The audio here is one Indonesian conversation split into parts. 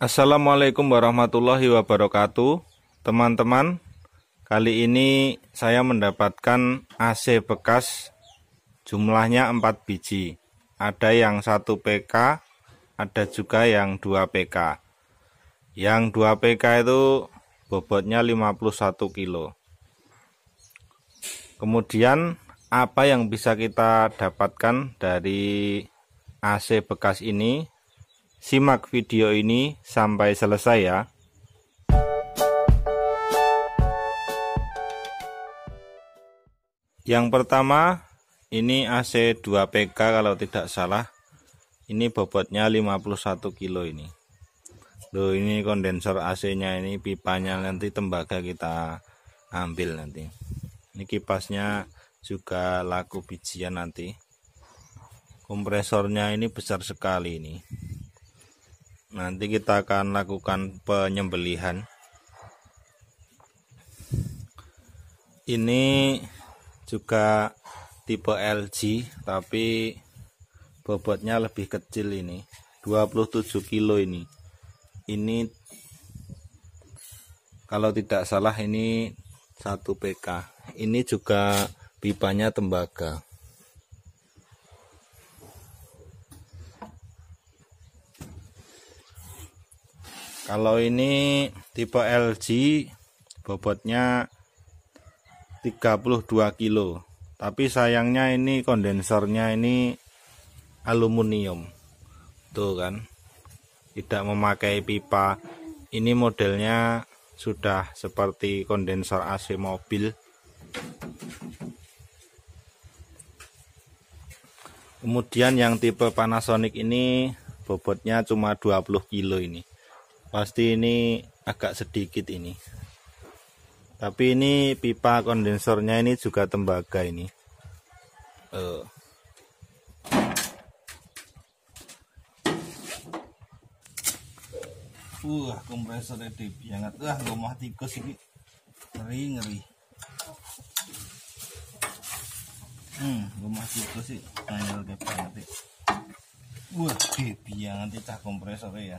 Assalamualaikum warahmatullahi wabarakatuh Teman-teman Kali ini saya mendapatkan AC bekas Jumlahnya 4 biji Ada yang 1 PK Ada juga yang 2 PK Yang 2 PK itu Bobotnya 51 kilo Kemudian apa yang bisa kita dapatkan dari AC bekas ini Simak video ini sampai selesai ya. Yang pertama, ini AC 2PK kalau tidak salah. Ini bobotnya 51 kilo ini. Loh, ini kondensor AC-nya ini pipanya nanti tembaga kita ambil nanti. Ini kipasnya juga laku bijian nanti. Kompresornya ini besar sekali ini nanti kita akan lakukan penyembelihan ini juga tipe LG tapi bobotnya lebih kecil ini 27 kilo ini ini kalau tidak salah ini 1 PK ini juga pipanya tembaga Kalau ini tipe LG bobotnya 32 kilo. Tapi sayangnya ini kondensornya ini aluminium. Tuh kan. Tidak memakai pipa. Ini modelnya sudah seperti kondensor AC mobil. Kemudian yang tipe Panasonic ini bobotnya cuma 20 kilo ini pasti ini agak sedikit ini tapi ini pipa kondensornya ini juga tembaga ini uh. Wah, kompresor kompresornya deep banget. Wah, rumah tikus ini ngeri ngeri. Hmm, rumah tikus sih nyalain banget. Wah, deep banget cah kompresornya ya.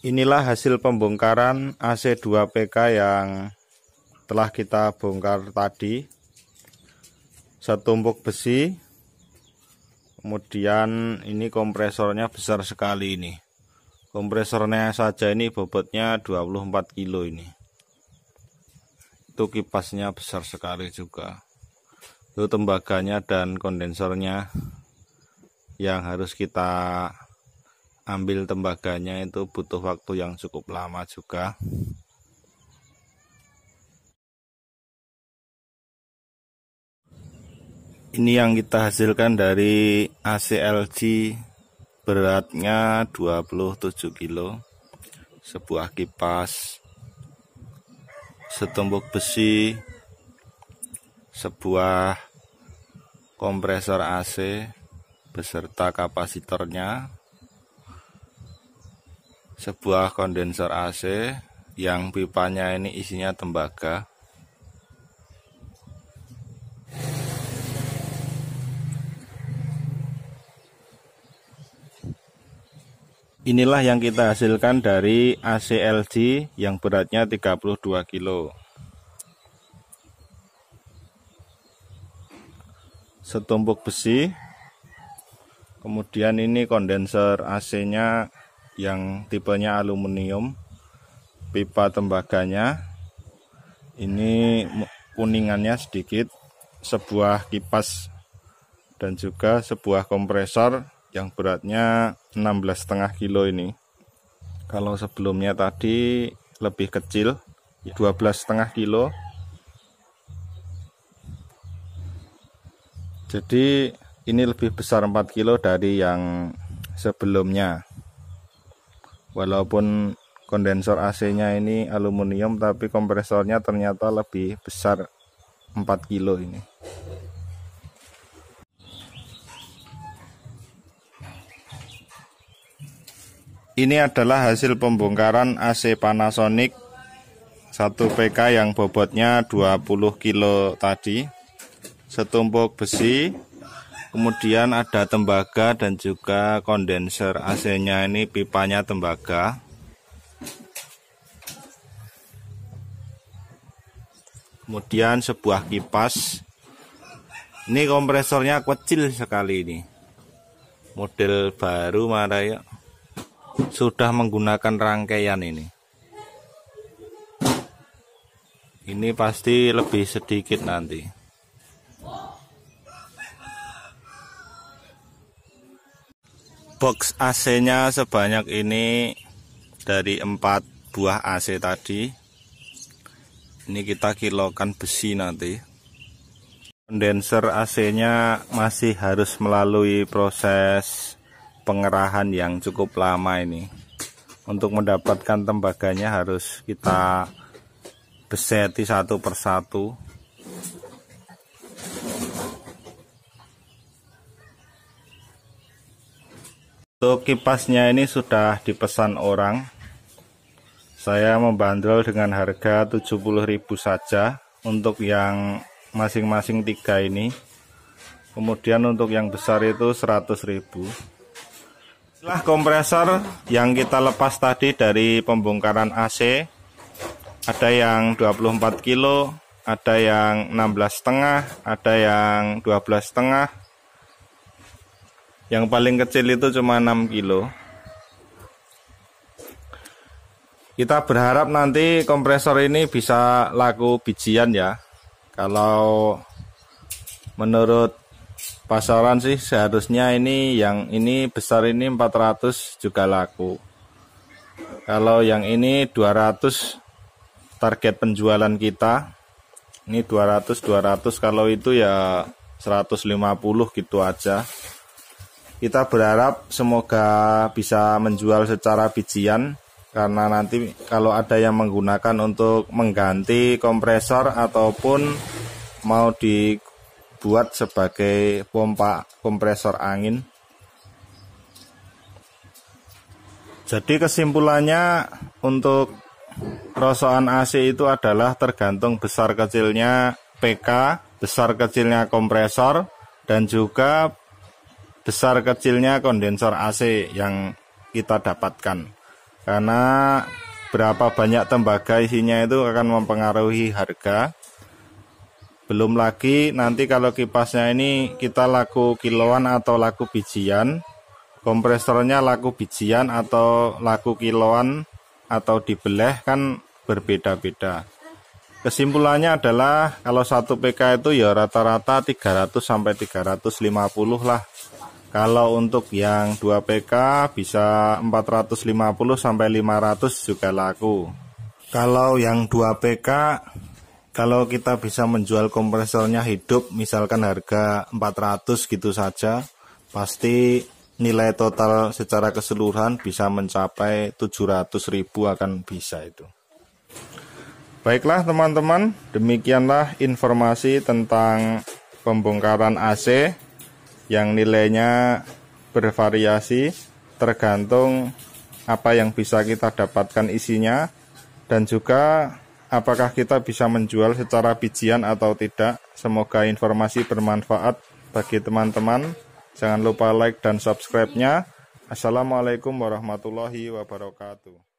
Inilah hasil pembongkaran AC2PK yang telah kita bongkar tadi. Satu besi. Kemudian ini kompresornya besar sekali ini. Kompresornya saja ini bobotnya 24 kilo ini. Itu kipasnya besar sekali juga. Itu tembaganya dan kondensornya yang harus kita ambil tembaganya itu butuh waktu yang cukup lama juga ini yang kita hasilkan dari ACLG beratnya 27 kilo sebuah kipas setumpuk besi sebuah kompresor AC beserta kapasitornya sebuah kondensor AC yang pipanya ini isinya tembaga Inilah yang kita hasilkan dari AC LG yang beratnya 32 kg. Setumpuk besi. Kemudian ini kondensor AC-nya yang tipenya aluminium pipa tembaganya ini kuningannya sedikit sebuah kipas dan juga sebuah kompresor yang beratnya 16,5 kilo ini kalau sebelumnya tadi lebih kecil 12,5 ya. kilo jadi ini lebih besar 4 kilo dari yang sebelumnya walaupun kondensor AC-nya ini aluminium tapi kompresornya ternyata lebih besar 4 kilo ini ini adalah hasil pembongkaran AC Panasonic 1PK yang bobotnya 20 kilo tadi setumpuk besi Kemudian ada tembaga dan juga kondenser AC-nya ini pipanya tembaga. Kemudian sebuah kipas. Ini kompresornya kecil sekali ini. Model baru ya. Sudah menggunakan rangkaian ini. Ini pasti lebih sedikit nanti. box AC-nya sebanyak ini dari empat buah AC tadi. Ini kita kilokan besi nanti. Kondenser AC-nya masih harus melalui proses pengerahan yang cukup lama ini. Untuk mendapatkan tembaganya harus kita beseti satu persatu. Untuk kipasnya ini sudah dipesan orang. Saya membandrol dengan harga 70.000 saja untuk yang masing-masing tiga ini. Kemudian untuk yang besar itu 100.000. Setelah kompresor yang kita lepas tadi dari pembongkaran AC ada yang 24 kilo, ada yang 16 setengah, ada yang 12 setengah, yang paling kecil itu cuma 6 kilo kita berharap nanti kompresor ini bisa laku bijian ya kalau menurut pasaran sih seharusnya ini yang ini besar ini 400 juga laku kalau yang ini 200 target penjualan kita ini 200 200 kalau itu ya 150 gitu aja kita berharap semoga bisa menjual secara bijian karena nanti kalau ada yang menggunakan untuk mengganti kompresor ataupun mau dibuat sebagai pompa kompresor angin jadi kesimpulannya untuk rosokan AC itu adalah tergantung besar kecilnya PK besar kecilnya kompresor dan juga besar kecilnya kondensor AC yang kita dapatkan. Karena berapa banyak tembaga isinya itu akan mempengaruhi harga. Belum lagi nanti kalau kipasnya ini kita laku kiloan atau laku bijian, kompresornya laku bijian atau laku kiloan atau dibeleh kan berbeda-beda. Kesimpulannya adalah kalau satu PK itu ya rata-rata 300 sampai 350 lah kalau untuk yang 2 PK bisa 450 sampai 500 juga laku. Kalau yang 2 PK kalau kita bisa menjual kompresornya hidup misalkan harga 400 gitu saja pasti nilai total secara keseluruhan bisa mencapai 700 ribu akan bisa itu. Baiklah teman-teman, demikianlah informasi tentang pembongkaran AC yang nilainya bervariasi tergantung apa yang bisa kita dapatkan isinya dan juga apakah kita bisa menjual secara bijian atau tidak. Semoga informasi bermanfaat bagi teman-teman. Jangan lupa like dan subscribe-nya. Assalamualaikum warahmatullahi wabarakatuh.